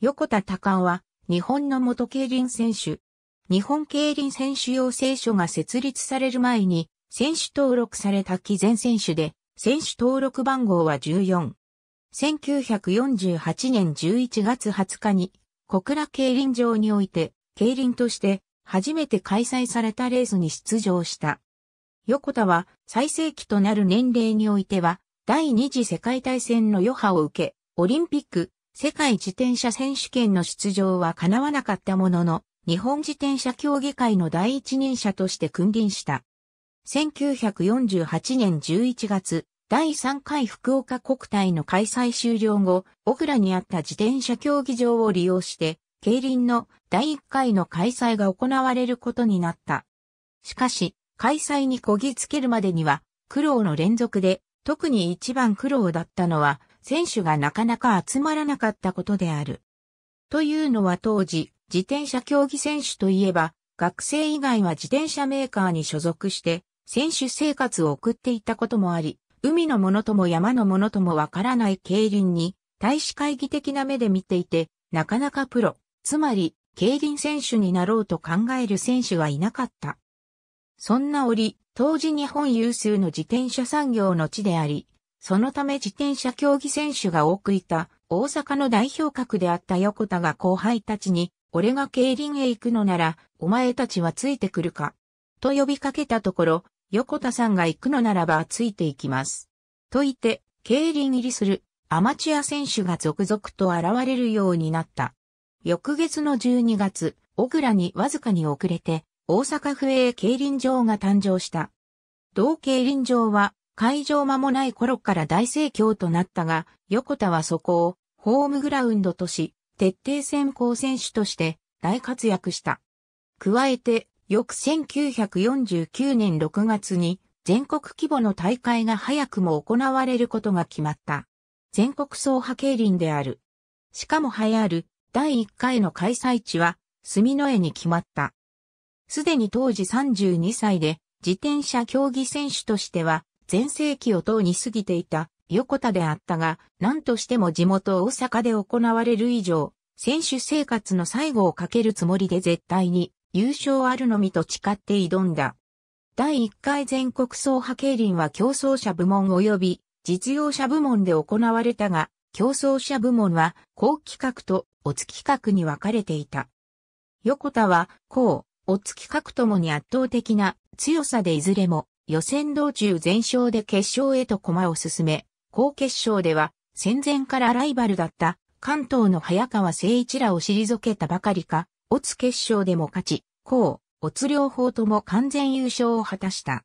横田隆夫は、日本の元競輪選手。日本競輪選手養成所が設立される前に、選手登録された既前選手で、選手登録番号は14。1948年11月20日に、小倉競輪場において、競輪として、初めて開催されたレースに出場した。横田は、最盛期となる年齢においては、第二次世界大戦の余波を受け、オリンピック、世界自転車選手権の出場は叶わなかったものの、日本自転車競技会の第一人者として君臨した。1948年11月、第3回福岡国体の開催終了後、小倉にあった自転車競技場を利用して、競輪の第1回の開催が行われることになった。しかし、開催にこぎつけるまでには、苦労の連続で、特に一番苦労だったのは、選手がなかなか集まらなかったことである。というのは当時、自転車競技選手といえば、学生以外は自転車メーカーに所属して、選手生活を送っていたこともあり、海のものとも山のものともわからない競輪に、大使会議的な目で見ていて、なかなかプロ、つまり、競輪選手になろうと考える選手はいなかった。そんな折、当時日本有数の自転車産業の地であり、そのため自転車競技選手が多くいた大阪の代表格であった横田が後輩たちに、俺が競輪へ行くのなら、お前たちはついてくるか。と呼びかけたところ、横田さんが行くのならばついていきます。と言って、競輪入りするアマチュア選手が続々と現れるようになった。翌月の12月、小倉にわずかに遅れて、大阪府営競輪場が誕生した。同競輪場は会場間もない頃から大盛況となったが、横田はそこをホームグラウンドとし、徹底先行選手として大活躍した。加えて、翌1949年6月に全国規模の大会が早くも行われることが決まった。全国総派競輪である。しかも流行る第1回の開催地は住の絵に決まった。すでに当時32歳で自転車競技選手としては全盛期を等に過ぎていた横田であったが、何としても地元大阪で行われる以上、選手生活の最後をかけるつもりで絶対に優勝あるのみと誓って挑んだ。第1回全国総派競輪は競争者部門及び実用者部門で行われたが、競争者部門は、高企画と、オツ企画に分かれていた。横田は、高、オツ企画ともに圧倒的な強さでいずれも予選道中全勝で決勝へと駒を進め、高決勝では戦前からライバルだった関東の早川誠一らを退けたばかりか、オツ決勝でも勝ち、こう、オツ両方とも完全優勝を果たした。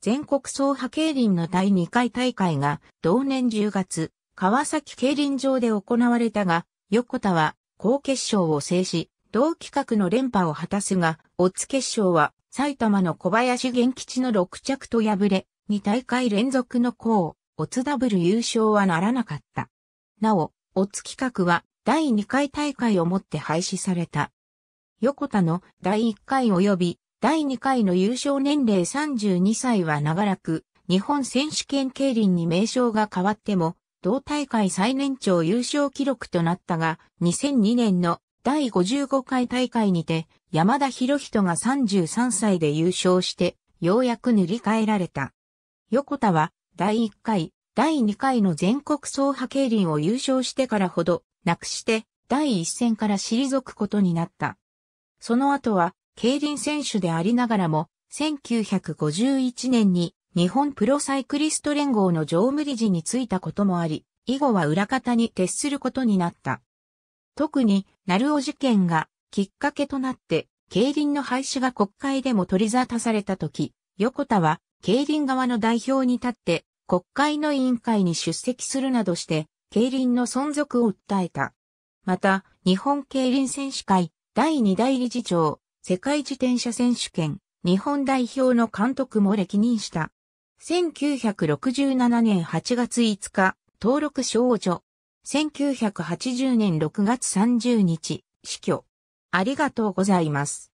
全国総派競輪の第2回大会が同年10月、川崎競輪場で行われたが、横田は高決勝を制し、同企画の連覇を果たすが、オツ決勝は埼玉の小林元吉の6着と敗れ、2大会連続の高、オツダブル優勝はならなかった。なお、オツ企画は第2回大会をもって廃止された。横田の第1回及び第2回の優勝年齢32歳は長らく、日本選手権競輪に名称が変わっても、同大会最年長優勝記録となったが、2002年の第55回大会にて、山田博人が33歳で優勝して、ようやく塗り替えられた。横田は、第1回、第2回の全国総派競輪を優勝してからほど、なくして、第一戦から退くことになった。その後は、競輪選手でありながらも、1951年に日本プロサイクリスト連合の常務理事に就いたこともあり、以後は裏方に徹することになった。特に、鳴尾事件がきっかけとなって、競輪の廃止が国会でも取り沙汰された時、横田は競輪側の代表に立って国会の委員会に出席するなどして、競輪の存続を訴えた。また、日本競輪選手会第2代理事長、世界自転車選手権、日本代表の監督も歴任した。1967年8月5日、登録少女、1980年6月30日、死去。ありがとうございます。